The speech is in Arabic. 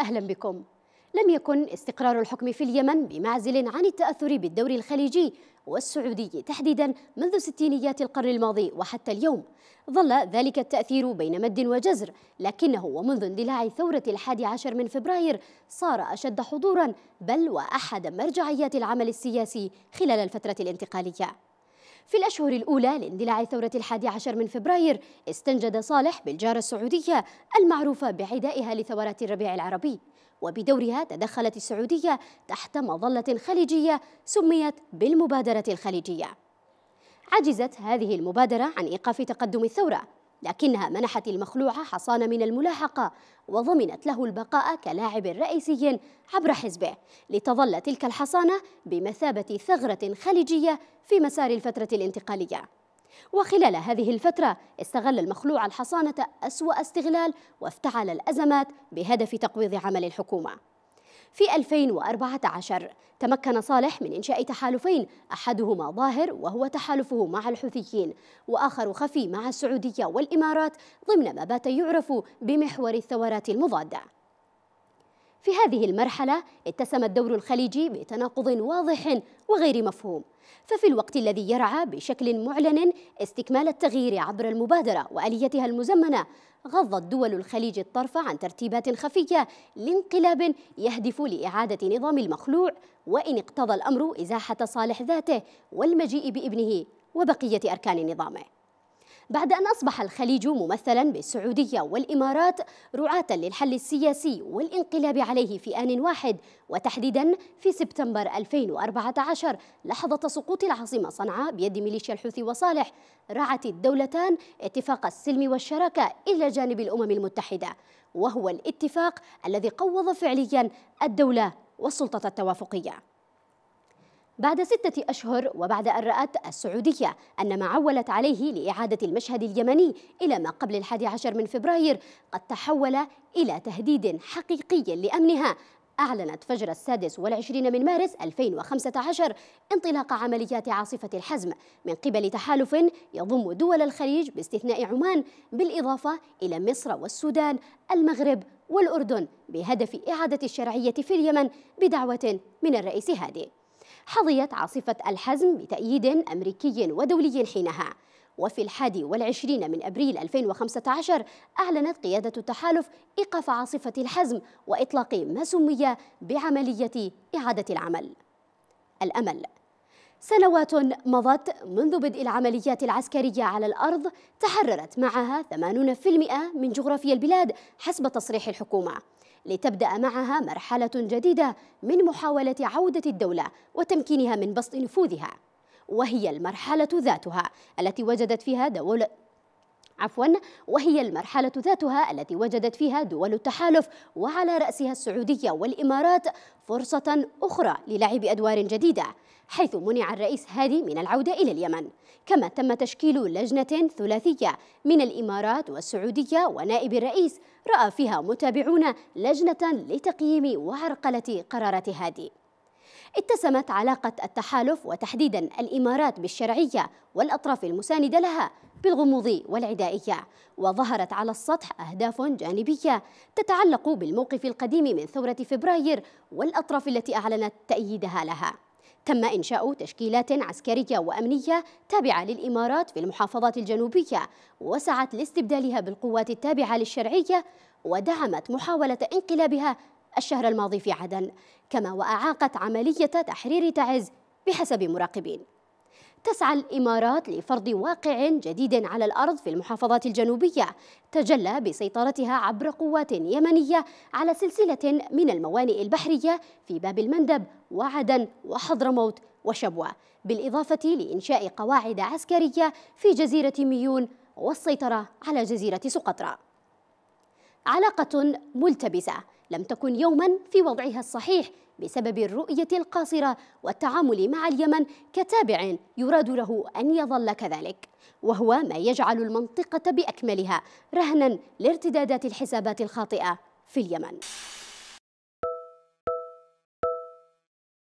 أهلا بكم لم يكن استقرار الحكم في اليمن بمعزل عن التأثر بالدور الخليجي والسعودي تحديدا منذ ستينيات القرن الماضي وحتى اليوم ظل ذلك التأثير بين مد وجزر لكنه ومنذ اندلاع ثورة الحادي عشر من فبراير صار أشد حضورا بل وأحد مرجعيات العمل السياسي خلال الفترة الانتقالية في الأشهر الأولى لاندلاع ثورة الحادي عشر من فبراير استنجد صالح بالجارة السعودية المعروفة بعدائها لثورات الربيع العربي وبدورها تدخلت السعودية تحت مظلة خليجية سميت بالمبادرة الخليجية عجزت هذه المبادرة عن إيقاف تقدم الثورة لكنها منحت المخلوع حصانة من الملاحقة وضمنت له البقاء كلاعب رئيسي عبر حزبه لتظل تلك الحصانة بمثابة ثغرة خليجية في مسار الفترة الانتقالية وخلال هذه الفترة استغل المخلوع الحصانة أسوأ استغلال وافتعل الأزمات بهدف تقويض عمل الحكومة في 2014 تمكن صالح من إنشاء تحالفين أحدهما ظاهر وهو تحالفه مع الحوثيين وآخر خفي مع السعودية والإمارات ضمن ما بات يعرف بمحور الثورات المضادة في هذه المرحلة اتسم الدور الخليجي بتناقض واضح وغير مفهوم ففي الوقت الذي يرعى بشكل معلن استكمال التغيير عبر المبادرة وآليتها المزمنة غضت دول الخليج الطرف عن ترتيبات خفية لانقلاب يهدف لإعادة نظام المخلوع وإن اقتضى الأمر إزاحة صالح ذاته والمجيء بابنه وبقية أركان نظامه بعد أن أصبح الخليج ممثلا بالسعودية والإمارات رعاة للحل السياسي والانقلاب عليه في آن واحد وتحديدا في سبتمبر 2014 لحظة سقوط العاصمة صنعاء بيد ميليشيا الحوثي وصالح رعت الدولتان اتفاق السلم والشراكة إلى جانب الأمم المتحدة وهو الاتفاق الذي قوض فعليا الدولة والسلطة التوافقية بعد ستة أشهر وبعد أن رأت السعودية أن ما عولت عليه لإعادة المشهد اليمني إلى ما قبل الحادي عشر من فبراير قد تحول إلى تهديد حقيقي لأمنها أعلنت فجر السادس والعشرين من مارس 2015 انطلاق عمليات عاصفة الحزم من قبل تحالف يضم دول الخليج باستثناء عمان بالإضافة إلى مصر والسودان المغرب والأردن بهدف إعادة الشرعية في اليمن بدعوة من الرئيس هادي حظيت عاصفة الحزم بتأييد أمريكي ودولي حينها وفي الحادي والعشرين من أبريل 2015 أعلنت قيادة التحالف إيقاف عاصفة الحزم وإطلاق ما سمي بعملية إعادة العمل الأمل سنوات مضت منذ بدء العمليات العسكرية على الأرض تحررت معها 80% من جغرافيا البلاد حسب تصريح الحكومة لتبدأ معها مرحلة جديدة من محاولة عودة الدولة وتمكينها من بسط نفوذها وهي المرحلة ذاتها التي وجدت فيها دولة عفوا وهي المرحلة ذاتها التي وجدت فيها دول التحالف وعلى رأسها السعودية والإمارات فرصة أخرى للعب أدوار جديدة حيث منع الرئيس هادي من العودة إلى اليمن كما تم تشكيل لجنة ثلاثية من الإمارات والسعودية ونائب الرئيس رأى فيها متابعون لجنة لتقييم وعرقلة قرارات هادي اتسمت علاقة التحالف وتحديدا الإمارات بالشرعية والأطراف المساندة لها بالغموض والعدائية وظهرت على السطح أهداف جانبية تتعلق بالموقف القديم من ثورة فبراير والأطراف التي أعلنت تأييدها لها تم إنشاء تشكيلات عسكرية وأمنية تابعة للإمارات في المحافظات الجنوبية وسعت لاستبدالها بالقوات التابعة للشرعية ودعمت محاولة انقلابها الشهر الماضي في عدن كما وأعاقت عملية تحرير تعز بحسب مراقبين تسعى الإمارات لفرض واقع جديد على الأرض في المحافظات الجنوبية تجلى بسيطرتها عبر قوات يمنية على سلسلة من الموانئ البحرية في باب المندب وعدن وحضرموت وشبوة بالإضافة لإنشاء قواعد عسكرية في جزيرة ميون والسيطرة على جزيرة سقطرى علاقة ملتبسة لم تكن يوما في وضعها الصحيح بسبب الرؤية القاصرة والتعامل مع اليمن كتابع يراد له أن يظل كذلك وهو ما يجعل المنطقة بأكملها رهنا لارتدادات الحسابات الخاطئة في اليمن